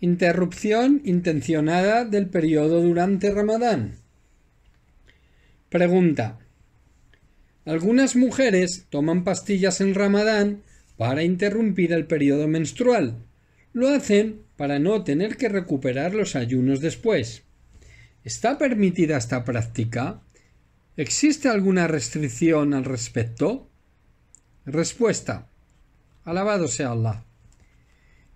Interrupción intencionada del periodo durante Ramadán. Pregunta. Algunas mujeres toman pastillas en Ramadán para interrumpir el periodo menstrual. Lo hacen para no tener que recuperar los ayunos después. ¿Está permitida esta práctica? ¿Existe alguna restricción al respecto? Respuesta. Alabado sea Allah.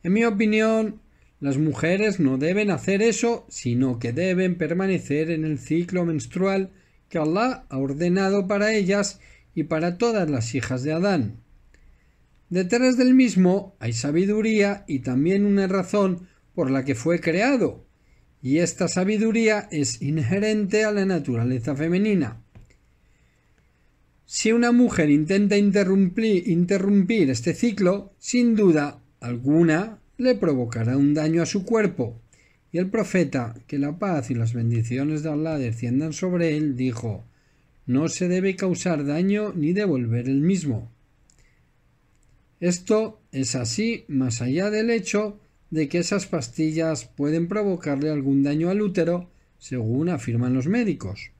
En mi opinión, las mujeres no deben hacer eso, sino que deben permanecer en el ciclo menstrual que Allah ha ordenado para ellas y para todas las hijas de Adán. Detrás del mismo hay sabiduría y también una razón por la que fue creado, y esta sabiduría es inherente a la naturaleza femenina. Si una mujer intenta interrumpir, interrumpir este ciclo, sin duda alguna le provocará un daño a su cuerpo. Y el profeta, que la paz y las bendiciones de Allah desciendan sobre él, dijo, no se debe causar daño ni devolver el mismo. Esto es así más allá del hecho de que esas pastillas pueden provocarle algún daño al útero, según afirman los médicos.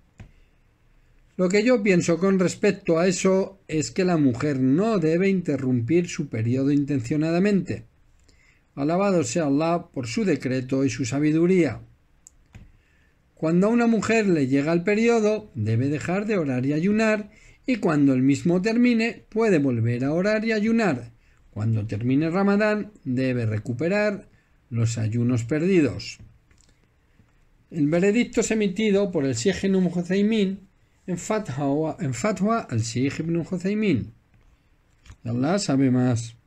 Lo que yo pienso con respecto a eso es que la mujer no debe interrumpir su periodo intencionadamente. Alabado sea Allah por su decreto y su sabiduría. Cuando a una mujer le llega el periodo, debe dejar de orar y ayunar, y cuando el mismo termine, puede volver a orar y ayunar. Cuando termine Ramadán, debe recuperar los ayunos perdidos. El veredicto es emitido por el Sheikh ibn Hoseimin, en Fatwa, en fatwa al Sheikh ibn Allah sabe más.